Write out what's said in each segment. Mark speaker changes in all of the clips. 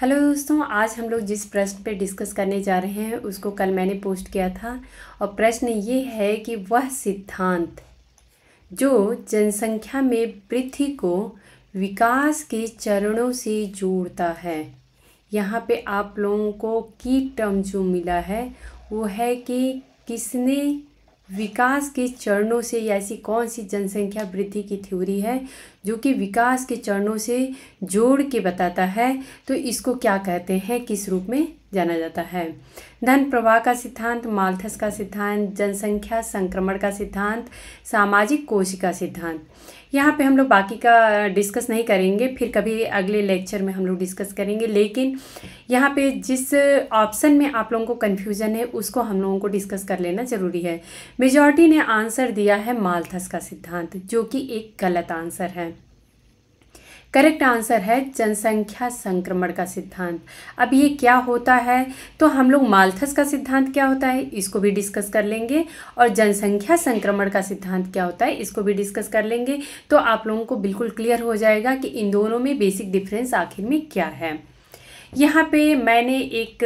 Speaker 1: hello दोस्तों आज हम लोग जिस प्रश्न पे डिस्कस करने जा रहे हैं उसको कल मैंने पोस्ट किया था और प्रश्न ये है कि वह सिद्धांत जो जनसंख्या में वृद्धि को विकास के चरणों से जोड़ता है यहाँ पे आप लोगों को की टर्म जो मिला है वो है कि किसने विकास के चरणों से या ऐसी कौन सी जनसंख्या वृद्धि की थ्योरी है जो कि विकास के चरणों से जोड़ के बताता है तो इसको क्या कहते हैं किस रूप में जाना जाता है धन प्रवाह का सिद्धांत मालथस का सिद्धांत जनसंख्या संक्रमण का सिद्धांत सामाजिक कोशिका सिद्धांत यहाँ पे हम लोग बाकी का डिस्कस नहीं करेंगे फिर कभी अगले लेक्चर में हम लोग डिस्कस करेंगे लेकिन यहाँ पे जिस ऑप्शन में आप लोगों को कन्फ्यूज़न है उसको हम लोगों को डिस्कस कर लेना ज़रूरी है मेजॉरिटी ने आंसर दिया है मालथस का सिद्धांत जो कि एक गलत आंसर है करेक्ट आंसर है जनसंख्या संक्रमण का सिद्धांत अब ये क्या होता है तो हम लोग माल्थस का सिद्धांत क्या होता है इसको भी डिस्कस कर लेंगे और जनसंख्या संक्रमण का सिद्धांत क्या होता है इसको भी डिस्कस कर लेंगे तो आप लोगों को बिल्कुल क्लियर हो जाएगा कि इन दोनों में बेसिक डिफरेंस आखिर में क्या है यहाँ पे मैंने एक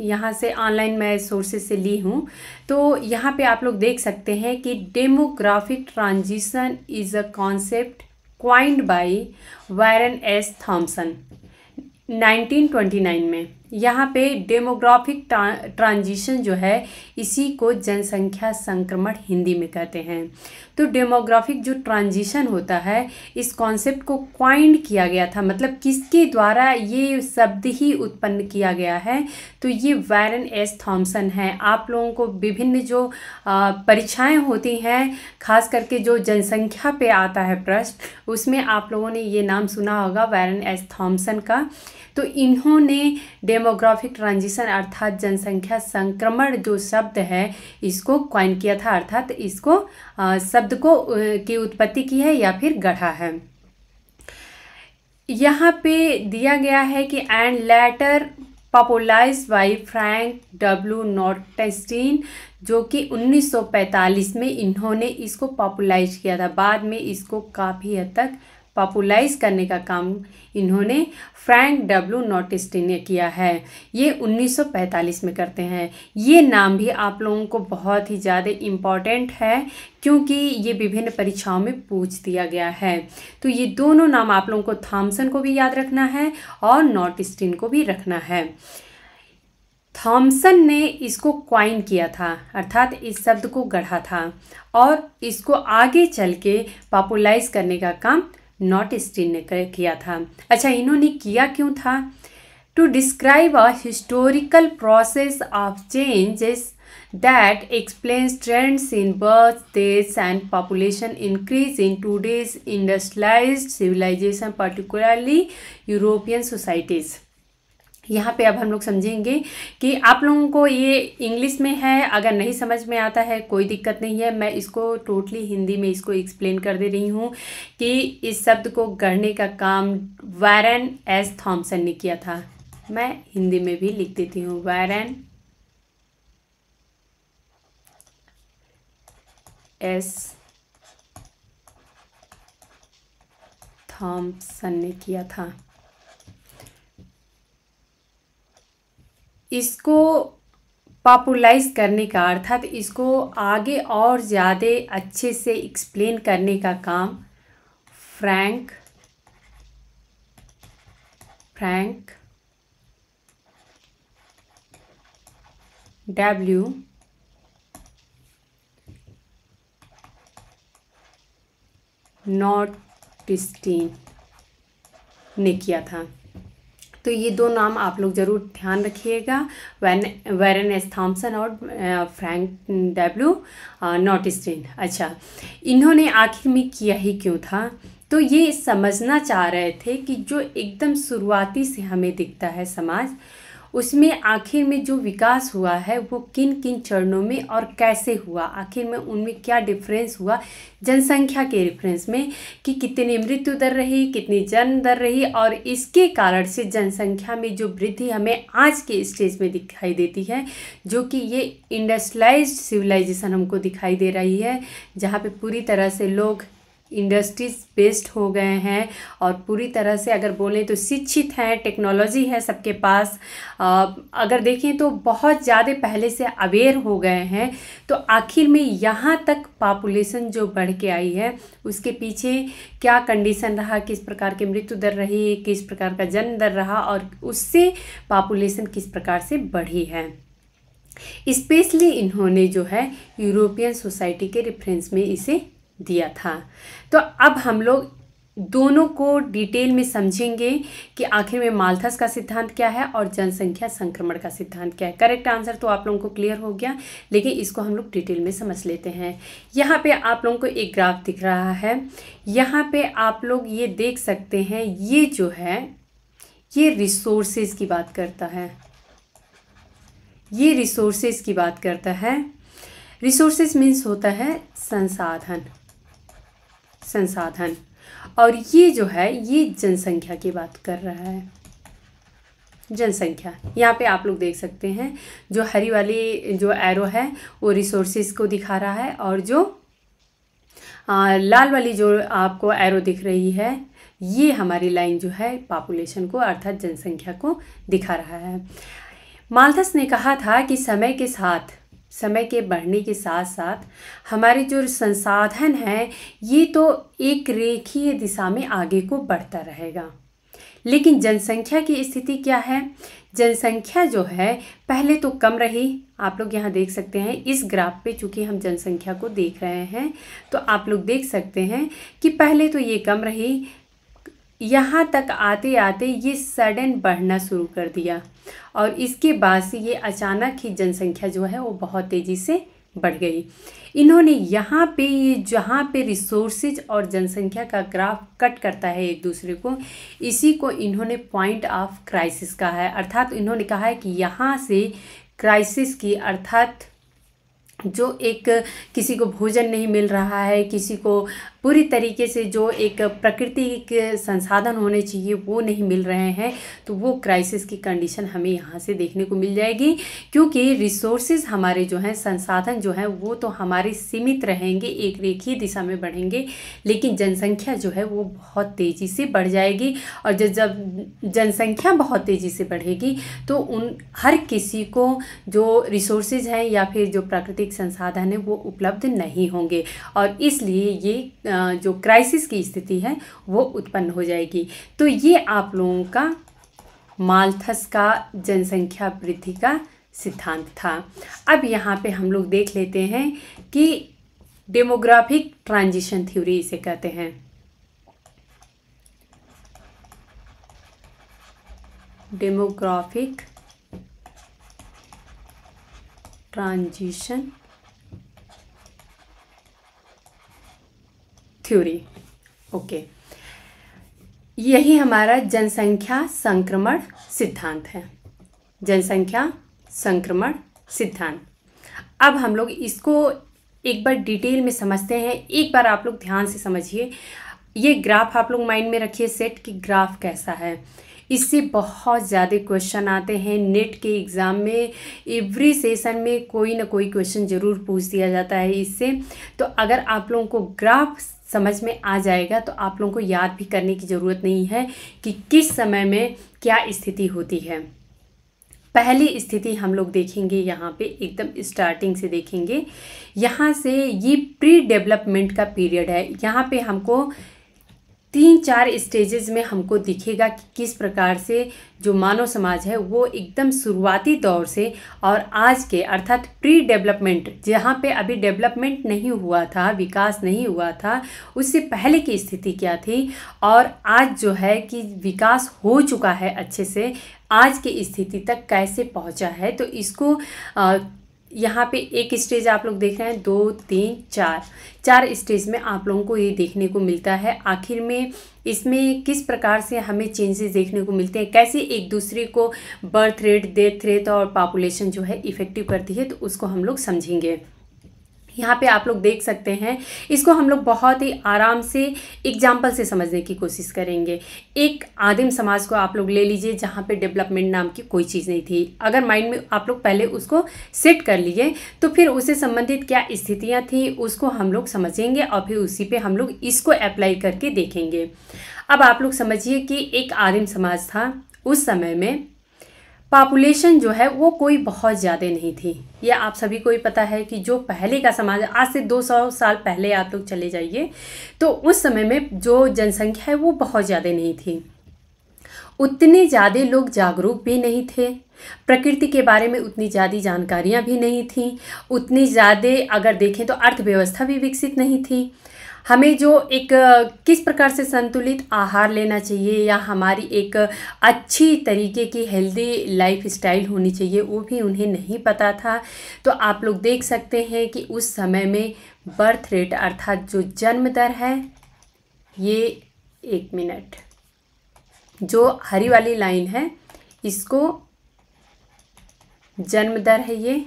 Speaker 1: यहाँ से ऑनलाइन मैं सोर्सेज से ली हूँ तो यहाँ पे आप लोग देख सकते हैं कि demographic transition is a concept coined by Warren S Thompson 1929 में यहाँ पे डेमोग्राफिक ट्रांजिशन जो है इसी को जनसंख्या संक्रमण हिंदी में कहते हैं तो डेमोग्राफिक जो ट्रांजिशन होता है इस कॉन्सेप्ट को क्वाइंड किया गया था मतलब किसके द्वारा ये शब्द ही उत्पन्न किया गया है तो ये वायरन एस थॉमसन है आप लोगों को विभिन्न जो परीक्षाएं होती हैं खास करके जो जनसंख्या पे आता है प्रश्न उसमें आप लोगों ने ये नाम सुना होगा वायरन एस थॉमसन का तो इन्होंने डेमोग्राफिक ट्रांजिशन अर्थात जनसंख्या संक्रमण जो शब्द है इसको क्वाइन किया था अर्थात इसको शब्द को की उत्पत्ति की है या फिर गढ़ा है यहाँ पे दिया गया है कि and later popularize by Frank W Notestein जो कि 1945 में इन्होंने इसको पॉपुलाइज किया था बाद में इसको काफ़ी हद तक पॉपुलाइज करने का काम इन्होंने फ्रैंक डब्ल्यू नोटिस्टी ने किया है ये 1945 में करते हैं ये नाम भी आप लोगों को बहुत ही ज़्यादा इम्पॉर्टेंट है क्योंकि ये विभिन्न परीक्षाओं में पूछ दिया गया है तो ये दोनों नाम आप लोगों को थॉम्सन को भी याद रखना है और नोटिस्टिन को भी रखना है थॉम्सन ने इसको क्वाइन किया था अर्थात इस शब्द को गढ़ा था और इसको आगे चल के पॉपुलाइज करने का काम नॉट ईस्टर्न ने किया था अच्छा इन्होंने किया क्यों था to describe a historical process of change that explains trends in birth deaths and population increase in today's days civilization particularly European societies यहाँ पे अब हम लोग समझेंगे कि आप लोगों को ये इंग्लिश में है अगर नहीं समझ में आता है कोई दिक्कत नहीं है मैं इसको टोटली हिंदी में इसको एक्सप्लेन कर दे रही हूँ कि इस शब्द को गढ़ने का काम वारन एस थॉम्सन ने किया था मैं हिंदी में भी लिख देती हूँ वारन एस थॉम्सन ने किया था इसको पॉपुलाइज करने का अर्थात इसको आगे और ज़्यादा अच्छे से एक्सप्लेन करने का काम Frank Frank W Notestein ने किया था तो ये दो नाम आप लोग ज़रूर ध्यान रखिएगा वैन एस थॉम्सन और फ्रैंक डब्ल्यू नॉट स्ट्रीन अच्छा इन्होंने आखिर में किया ही क्यों था तो ये समझना चाह रहे थे कि जो एकदम शुरुआती से हमें दिखता है समाज उसमें आखिर में जो विकास हुआ है वो किन किन चरणों में और कैसे हुआ आखिर में उनमें क्या डिफरेंस हुआ जनसंख्या के रेफरेंस में कि कितनी मृत्यु दर रही कितनी जन्म दर रही और इसके कारण से जनसंख्या में जो वृद्धि हमें आज के स्टेज में दिखाई देती है जो कि ये इंडस्ट्रलाइज सिविलाइजेशन हमको दिखाई दे रही है जहाँ पे पूरी तरह से लोग इंडस्ट्रीज बेस्ड हो गए हैं और पूरी तरह से अगर बोलें तो शिक्षित हैं टेक्नोलॉजी है सबके पास अगर देखें तो बहुत ज़्यादा पहले से अवेयर हो गए हैं तो आखिर में यहाँ तक पॉपुलेशन जो बढ़ के आई है उसके पीछे क्या कंडीशन रहा किस प्रकार की मृत्यु दर रही किस प्रकार का जन्म दर रहा और उससे पॉपुलेशन किस प्रकार से बढ़ी है स्पेशली इन्होंने जो है यूरोपियन सोसाइटी के रेफरेंस में इसे दिया था तो अब हम लोग दोनों को डिटेल में समझेंगे कि आखिर में मालथस का सिद्धांत क्या है और जनसंख्या संक्रमण का सिद्धांत क्या है करेक्ट आंसर तो आप लोगों को क्लियर हो गया लेकिन इसको हम लोग डिटेल में समझ लेते हैं यहाँ पे आप लोगों को एक ग्राफ दिख रहा है यहाँ पे आप लोग ये देख सकते हैं ये जो है ये रिसोर्सेज की बात करता है ये रिसोर्सेज की बात करता है रिसोर्सेज मीन्स होता है संसाधन संसाधन और ये जो है ये जनसंख्या की बात कर रहा है जनसंख्या यहाँ पे आप लोग देख सकते हैं जो हरी वाली जो एरो है वो रिसोर्सेज को दिखा रहा है और जो आ, लाल वाली जो आपको एरो दिख रही है ये हमारी लाइन जो है पॉपुलेशन को अर्थात जनसंख्या को दिखा रहा है मालथस ने कहा था कि समय के साथ समय के बढ़ने के साथ साथ हमारे जो संसाधन हैं ये तो एक रेखीय दिशा में आगे को बढ़ता रहेगा लेकिन जनसंख्या की स्थिति क्या है जनसंख्या जो है पहले तो कम रही आप लोग यहाँ देख सकते हैं इस ग्राफ पे चूँकि हम जनसंख्या को देख रहे हैं तो आप लोग देख सकते हैं कि पहले तो ये कम रही यहाँ तक आते आते ये सडन बढ़ना शुरू कर दिया और इसके बाद से ये अचानक ही जनसंख्या जो है वो बहुत तेज़ी से बढ़ गई इन्होंने यहाँ पे ये जहाँ पे रिसोर्सेज और जनसंख्या का ग्राफ कट करता है एक दूसरे को इसी को इन्होंने पॉइंट ऑफ क्राइसिस कहा है अर्थात इन्होंने कहा है कि यहाँ से क्राइसिस की अर्थात जो एक किसी को भोजन नहीं मिल रहा है किसी को पूरी तरीके से जो एक प्रकृति के संसाधन होने चाहिए वो नहीं मिल रहे हैं तो वो क्राइसिस की कंडीशन हमें यहाँ से देखने को मिल जाएगी क्योंकि रिसोर्सेज हमारे जो हैं संसाधन जो हैं वो तो हमारे सीमित रहेंगे एक एक ही दिशा में बढ़ेंगे लेकिन जनसंख्या जो है वो बहुत तेज़ी से बढ़ जाएगी और जब जब जनसंख्या बहुत तेज़ी से बढ़ेगी तो उन हर किसी को जो रिसोर्सेज हैं या फिर जो प्राकृतिक संसाधन है वो उपलब्ध नहीं होंगे और इसलिए ये जो क्राइसिस की स्थिति है वो उत्पन्न हो जाएगी तो ये आप लोगों का मालथस का जनसंख्या वृद्धि का सिद्धांत था अब यहाँ पे हम लोग देख लेते हैं कि डेमोग्राफिक ट्रांजिशन थ्योरी इसे कहते हैं डेमोग्राफिक ट्रांजिशन थ्योरी ओके यही हमारा जनसंख्या संक्रमण सिद्धांत है जनसंख्या संक्रमण सिद्धांत अब हम लोग इसको एक बार डिटेल में समझते हैं एक बार आप लोग ध्यान से समझिए ये ग्राफ आप लोग माइंड में रखिए सेट कि ग्राफ कैसा है इससे बहुत ज़्यादा क्वेश्चन आते हैं नेट e के एग्ज़ाम में एवरी सेशन में कोई ना कोई क्वेश्चन ज़रूर पूछ दिया जाता है इससे तो अगर आप लोगों को ग्राफ समझ में आ जाएगा तो आप लोगों को याद भी करने की ज़रूरत नहीं है कि किस समय में क्या स्थिति होती है पहली स्थिति हम लोग देखेंगे यहाँ पे एकदम स्टार्टिंग से देखेंगे यहाँ से ये प्री डेवलपमेंट का पीरियड है यहाँ पे हमको तीन चार स्टेजेस में हमको दिखेगा कि किस प्रकार से जो मानव समाज है वो एकदम शुरुआती दौर से और आज के अर्थात प्री डेवलपमेंट जहाँ पे अभी डेवलपमेंट नहीं हुआ था विकास नहीं हुआ था उससे पहले की स्थिति क्या थी और आज जो है कि विकास हो चुका है अच्छे से आज की स्थिति तक कैसे पहुँचा है तो इसको आ, यहाँ पे एक स्टेज आप लोग देख रहे हैं दो तीन चार चार स्टेज में आप लोगों को ये देखने को मिलता है आखिर में इसमें किस प्रकार से हमें चेंजेस देखने को मिलते हैं कैसे एक दूसरे को बर्थ रेट डेथ रेट और पॉपुलेशन जो है इफेक्टिव करती है तो उसको हम लोग समझेंगे यहाँ पे आप लोग देख सकते हैं इसको हम लोग बहुत ही आराम से एग्जाम्पल से समझने की कोशिश करेंगे एक आदिम समाज को आप लोग ले लीजिए जहाँ पे डेवलपमेंट नाम की कोई चीज़ नहीं थी अगर माइंड में आप लोग पहले उसको सेट कर लिए तो फिर उससे संबंधित क्या स्थितियाँ थी उसको हम लोग समझेंगे और फिर उसी पर हम लोग इसको अप्लाई करके देखेंगे अब आप लोग समझिए कि एक आदिम समाज था उस समय में पॉपुलेशन जो है वो कोई बहुत ज़्यादा नहीं थी ये आप सभी को ही पता है कि जो पहले का समाज आज से 200 साल पहले आप लोग चले जाइए तो उस समय में जो जनसंख्या है वो बहुत ज़्यादा नहीं थी उतने ज़्यादा लोग जागरूक भी नहीं थे प्रकृति के बारे में उतनी ज़्यादा जानकारियाँ भी नहीं थी उतनी ज़्यादा अगर देखें तो अर्थव्यवस्था भी विकसित नहीं थी हमें जो एक किस प्रकार से संतुलित आहार लेना चाहिए या हमारी एक अच्छी तरीके की हेल्दी लाइफ स्टाइल होनी चाहिए वो भी उन्हें नहीं पता था तो आप लोग देख सकते हैं कि उस समय में बर्थ रेट अर्थात जो जन्म दर है ये एक मिनट जो हरी वाली लाइन है इसको जन्म दर है ये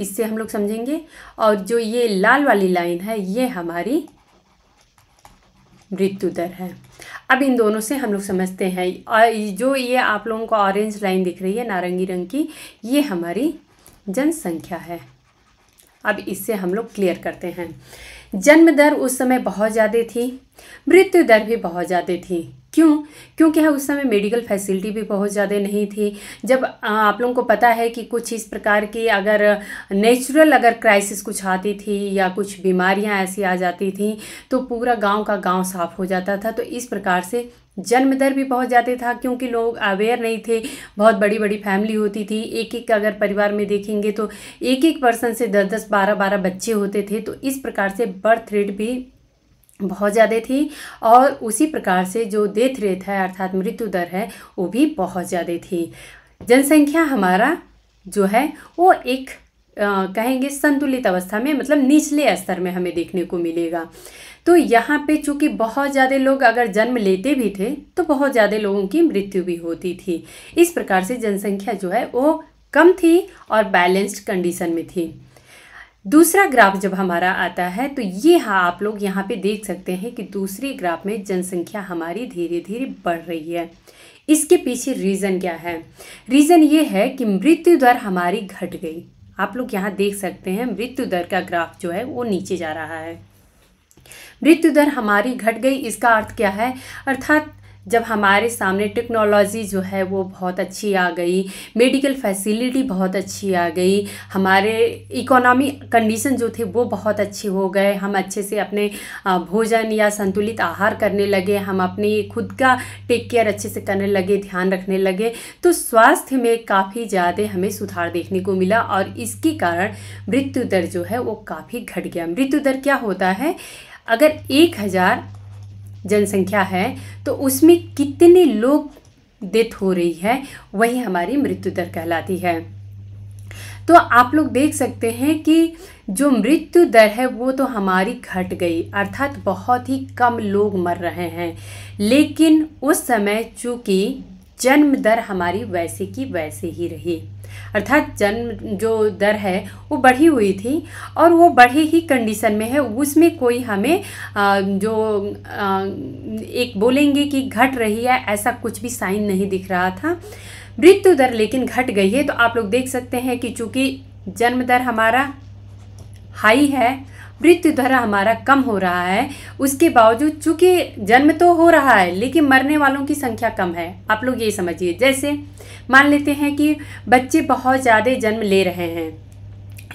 Speaker 1: इससे हम लोग समझेंगे और जो ये लाल वाली लाइन है ये हमारी मृत्यु दर है अब इन दोनों से हम लोग समझते हैं जो ये आप लोगों को ऑरेंज लाइन दिख रही है नारंगी रंग की ये हमारी जनसंख्या है अब इससे हम लोग क्लियर करते हैं जन्म दर उस समय बहुत ज़्यादा थी मृत्यु दर भी बहुत ज़्यादा थी क्यों क्योंकि हाँ उस समय मेडिकल फैसिलिटी भी बहुत ज़्यादा नहीं थी जब आप लोगों को पता है कि कुछ इस प्रकार की अगर नेचुरल अगर क्राइसिस कुछ आती थी या कुछ बीमारियां ऐसी आ जाती थी तो पूरा गांव का गांव साफ हो जाता था तो इस प्रकार से जन्म दर भी बहुत ज़्यादा था क्योंकि लोग अवेयर नहीं थे बहुत बड़ी बड़ी फैमिली होती थी एक एक अगर परिवार में देखेंगे तो एक एक पर्सन से दस दस बारह बारह बच्चे होते थे तो इस प्रकार से बर्थ रेट भी बहुत ज़्यादा थी और उसी प्रकार से जो डेथ रेट है अर्थात मृत्यु दर है वो भी बहुत ज़्यादा थी जनसंख्या हमारा जो है वो एक आ, कहेंगे संतुलित अवस्था में मतलब निचले स्तर में हमें देखने को मिलेगा तो यहाँ पे चूंकि बहुत ज़्यादा लोग अगर जन्म लेते भी थे तो बहुत ज़्यादा लोगों की मृत्यु भी होती थी इस प्रकार से जनसंख्या जो है वो कम थी और बैलेंस्ड कंडीशन में थी दूसरा ग्राफ जब हमारा आता है तो ये हाँ आप लोग यहाँ पे देख सकते हैं कि दूसरे ग्राफ में जनसंख्या हमारी धीरे धीरे बढ़ रही है इसके पीछे रीज़न क्या है रीज़न ये है कि मृत्यु दर हमारी घट गई आप लोग यहाँ देख सकते हैं मृत्यु दर का ग्राफ जो है वो नीचे जा रहा है मृत्यु दर हमारी घट गई इसका अर्थ क्या है अर्थात जब हमारे सामने टेक्नोलॉजी जो है वो बहुत अच्छी आ गई मेडिकल फैसिलिटी बहुत अच्छी आ गई हमारे इकोनॉमी कंडीशन जो थे वो बहुत अच्छे हो गए हम अच्छे से अपने भोजन या संतुलित आहार करने लगे हम अपने खुद का टेक केयर अच्छे से करने लगे ध्यान रखने लगे तो स्वास्थ्य में काफ़ी ज़्यादा हमें सुधार देखने को मिला और इसके कारण मृत्यु दर जो है वो काफ़ी घट गया मृत्यु दर क्या होता है अगर एक हज़ार जनसंख्या है तो उसमें कितने लोग डेथ हो रही है वही हमारी मृत्यु दर कहलाती है तो आप लोग देख सकते हैं कि जो मृत्यु दर है वो तो हमारी घट गई अर्थात बहुत ही कम लोग मर रहे हैं लेकिन उस समय चूँकि जन्म दर हमारी वैसे की वैसे ही रही अर्थात जन्म जो दर है वो बढ़ी हुई थी और वो बढ़ी ही कंडीशन में है उसमें कोई हमें आ, जो आ, एक बोलेंगे कि घट रही है ऐसा कुछ भी साइन नहीं दिख रहा था मृत्यु दर लेकिन घट गई है तो आप लोग देख सकते हैं कि चूंकि जन्म दर हमारा हाई है मृत्यु दर हमारा कम हो रहा है उसके बावजूद चूँकि जन्म तो हो रहा है लेकिन मरने वालों की संख्या कम है आप लोग ये समझिए जैसे मान लेते हैं कि बच्चे बहुत ज़्यादा जन्म ले रहे हैं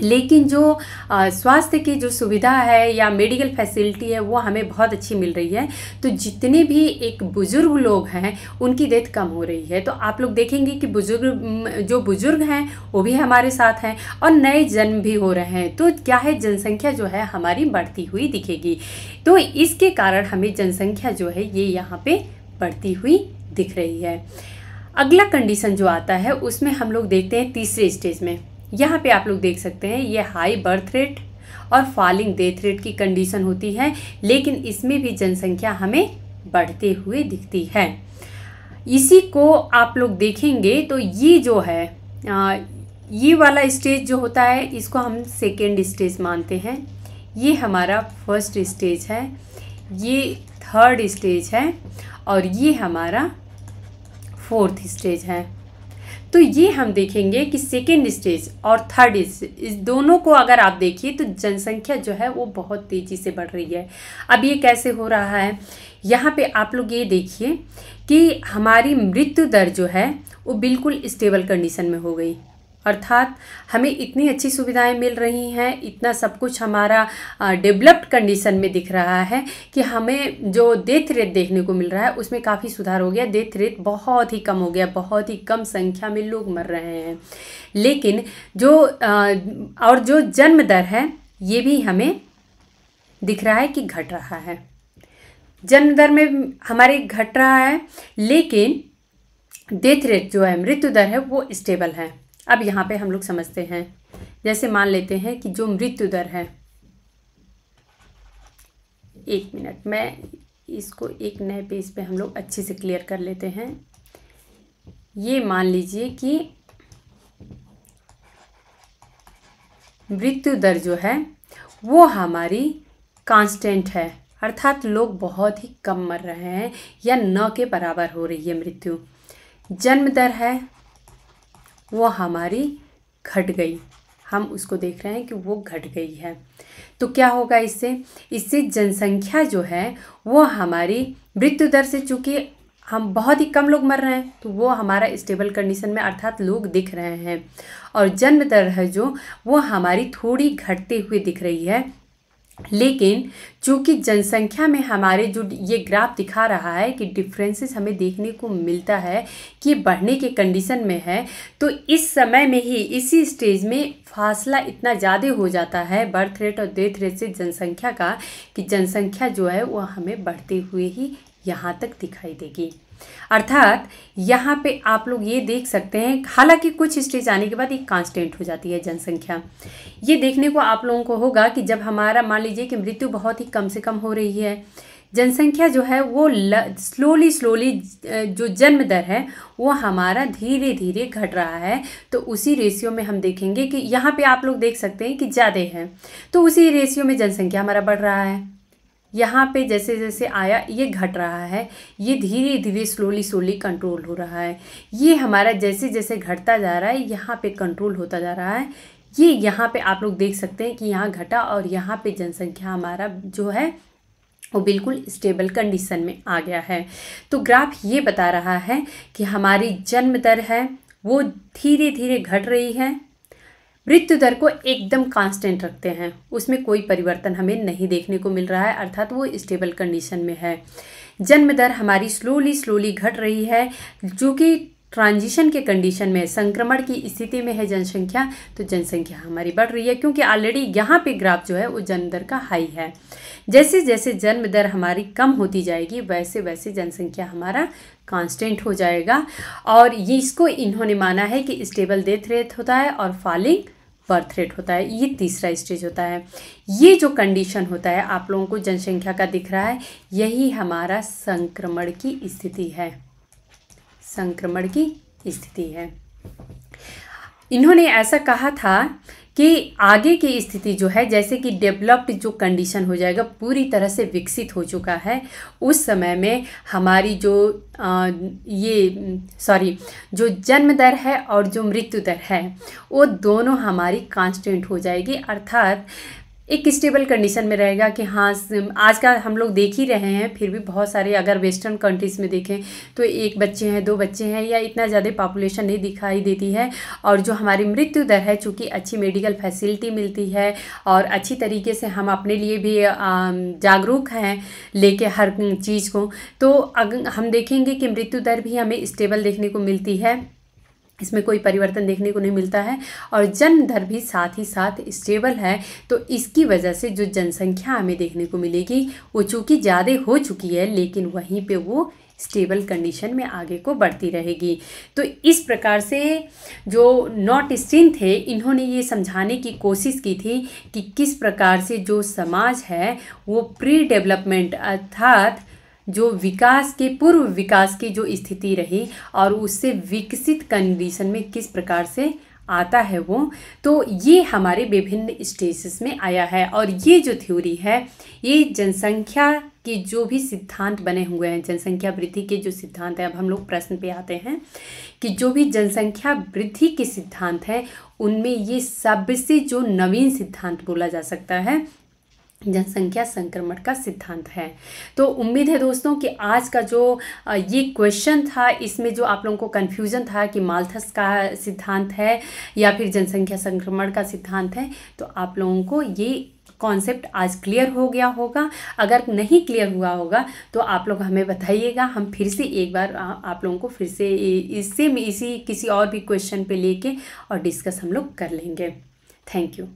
Speaker 1: लेकिन जो स्वास्थ्य की जो सुविधा है या मेडिकल फैसिलिटी है वो हमें बहुत अच्छी मिल रही है तो जितने भी एक बुज़ुर्ग लोग हैं उनकी डेथ कम हो रही है तो आप लोग देखेंगे कि बुज़ुर्ग जो बुज़ुर्ग हैं वो भी हमारे साथ हैं और नए जन्म भी हो रहे हैं तो क्या है जनसंख्या जो है हमारी बढ़ती हुई दिखेगी तो इसके कारण हमें जनसंख्या जो है ये यहाँ पर बढ़ती हुई दिख रही है अगला कंडीशन जो आता है उसमें हम लोग देखते हैं तीसरे स्टेज में यहाँ पे आप लोग देख सकते हैं ये हाई बर्थ रेट और फॉलिंग डेथ रेट की कंडीशन होती है लेकिन इसमें भी जनसंख्या हमें बढ़ते हुए दिखती है इसी को आप लोग देखेंगे तो ये जो है आ, ये वाला स्टेज जो होता है इसको हम सेकेंड स्टेज मानते हैं ये हमारा फर्स्ट स्टेज है ये थर्ड स्टेज है और ये हमारा फोर्थ स्टेज है तो ये हम देखेंगे कि सेकेंड स्टेज और थर्ड स्टेज दोनों को अगर आप देखिए तो जनसंख्या जो है वो बहुत तेज़ी से बढ़ रही है अब ये कैसे हो रहा है यहाँ पे आप लोग ये देखिए कि हमारी मृत्यु दर जो है वो बिल्कुल स्टेबल कंडीशन में हो गई अर्थात हमें इतनी अच्छी सुविधाएं मिल रही हैं इतना सब कुछ हमारा डेवलप्ड कंडीशन में दिख रहा है कि हमें जो डेथ रेट देखने को मिल रहा है उसमें काफ़ी सुधार हो गया डेथ रेट बहुत ही कम हो गया बहुत ही कम संख्या में लोग मर रहे हैं लेकिन जो आ, और जो जन्म दर है ये भी हमें दिख रहा है कि घट रहा है जन्म दर में हमारे घट रहा है लेकिन डेथ रेट जो है मृत्यु दर है वो स्टेबल है अब यहाँ पे हम लोग समझते हैं जैसे मान लेते हैं कि जो मृत्यु दर है एक मिनट मैं इसको एक नए पेज पे हम लोग अच्छे से क्लियर कर लेते हैं ये मान लीजिए कि मृत्यु दर जो है वो हमारी कांस्टेंट है अर्थात लोग बहुत ही कम मर रहे हैं या न के बराबर हो रही है मृत्यु जन्म दर है वो हमारी घट गई हम उसको देख रहे हैं कि वो घट गई है तो क्या होगा इससे इससे जनसंख्या जो है वो हमारी मृत्यु दर से चूँकि हम बहुत ही कम लोग मर रहे हैं तो वो हमारा स्टेबल कंडीशन में अर्थात लोग दिख रहे हैं और जन्म दर है जो वो हमारी थोड़ी घटते हुए दिख रही है लेकिन चूंकि जनसंख्या में हमारे जो ये ग्राफ दिखा रहा है कि डिफरेंसेस हमें देखने को मिलता है कि बढ़ने के कंडीशन में है तो इस समय में ही इसी स्टेज में फासला इतना ज़्यादा हो जाता है बर्थ रेट और डेथ रेट से जनसंख्या का कि जनसंख्या जो है वह हमें बढ़ते हुए ही यहाँ तक दिखाई देगी अर्थात यहाँ पे आप लोग ये देख सकते हैं हालांकि कुछ स्टेज आने के बाद ये कांस्टेंट हो जाती है जनसंख्या ये देखने को आप लोगों को होगा कि जब हमारा मान लीजिए कि मृत्यु बहुत ही कम से कम हो रही है जनसंख्या जो है वो ल, स्लोली स्लोली जो जन्म दर है वो हमारा धीरे धीरे घट रहा है तो उसी रेशियो में हम देखेंगे कि यहाँ पे आप लोग देख सकते हैं कि ज़्यादा है तो उसी रेशियो में जनसंख्या हमारा बढ़ रहा है यहाँ पे जैसे जैसे आया ये घट रहा है ये धीरे धीरे स्लोली स्लोली कंट्रोल हो रहा है ये हमारा जैसे जैसे घटता जा रहा है यहाँ पे कंट्रोल होता जा रहा है ये यहाँ पे आप लोग देख सकते हैं कि यहाँ घटा और यहाँ पे जनसंख्या हमारा जो है वो बिल्कुल स्टेबल कंडीशन में आ गया है तो ग्राफ ये बता रहा है कि हमारी जन्म दर है वो धीरे धीरे घट रही है मृत्यु दर को एकदम कांस्टेंट रखते हैं उसमें कोई परिवर्तन हमें नहीं देखने को मिल रहा है अर्थात वो स्टेबल कंडीशन में है जन्म दर हमारी स्लोली स्लोली घट रही है जो कि ट्रांजिशन के कंडीशन में संक्रमण की स्थिति में है जनसंख्या तो जनसंख्या हमारी बढ़ रही है क्योंकि ऑलरेडी यहाँ पे ग्राफ जो है वो जन्म दर का हाई है जैसे जैसे जन्म दर हमारी कम होती जाएगी वैसे वैसे जनसंख्या हमारा कांस्टेंट हो जाएगा और ये इसको इन्होंने माना है कि स्टेबल डेथ रेट होता है और फॉलिंग बर्थ रेट होता है ये तीसरा स्टेज होता है ये जो कंडीशन होता है आप लोगों को जनसंख्या का दिख रहा है यही हमारा संक्रमण की स्थिति है संक्रमण की स्थिति है इन्होंने ऐसा कहा था कि आगे की स्थिति जो है जैसे कि डेवलप्ड जो कंडीशन हो जाएगा पूरी तरह से विकसित हो चुका है उस समय में हमारी जो आ, ये सॉरी जो जन्म दर है और जो मृत्यु दर है वो दोनों हमारी कांस्टेंट हो जाएगी अर्थात एक स्टेबल कंडीशन में रहेगा कि हाँ आज का हम लोग देख ही रहे हैं फिर भी बहुत सारे अगर वेस्टर्न कंट्रीज़ में देखें तो एक बच्चे हैं दो बच्चे हैं या इतना ज़्यादा पॉपुलेशन नहीं दिखाई देती है और जो हमारी मृत्यु दर है चूँकि अच्छी मेडिकल फैसिलिटी मिलती है और अच्छी तरीके से हम अपने लिए भी जागरूक हैं लेके हर चीज़ को तो अगर हम देखेंगे कि मृत्यु दर भी हमें स्टेबल देखने को मिलती है इसमें कोई परिवर्तन देखने को नहीं मिलता है और जन्म दर भी साथ ही साथ स्टेबल है तो इसकी वजह से जो जनसंख्या हमें देखने को मिलेगी वो चूँकि ज़्यादा हो चुकी है लेकिन वहीं पे वो स्टेबल कंडीशन में आगे को बढ़ती रहेगी तो इस प्रकार से जो नॉट स्टीन थे इन्होंने ये समझाने की कोशिश की थी कि किस प्रकार से जो समाज है वो प्री डेवलपमेंट अर्थात जो विकास के पूर्व विकास की जो स्थिति रही और उससे विकसित कंडीशन में किस प्रकार से आता है वो तो ये हमारे विभिन्न स्टेजेस में आया है और ये जो थ्योरी है ये जनसंख्या के जो भी सिद्धांत बने हुए हैं जनसंख्या वृद्धि के जो सिद्धांत हैं अब हम लोग प्रश्न पे आते हैं कि जो भी जनसंख्या वृद्धि के सिद्धांत हैं उनमें ये सबसे जो नवीन सिद्धांत बोला जा सकता है जनसंख्या संक्रमण का सिद्धांत है तो उम्मीद है दोस्तों कि आज का जो ये क्वेश्चन था इसमें जो आप लोगों को कन्फ्यूज़न था कि मालथस का सिद्धांत है या फिर जनसंख्या संक्रमण का सिद्धांत है तो आप लोगों को ये कॉन्सेप्ट आज क्लियर हो गया होगा अगर नहीं क्लियर हुआ होगा तो आप लोग हमें बताइएगा हम फिर से एक बार आप लोगों को फिर से इससे इसी किसी और भी क्वेश्चन पे लेके और डिस्कस हम लोग कर लेंगे थैंक यू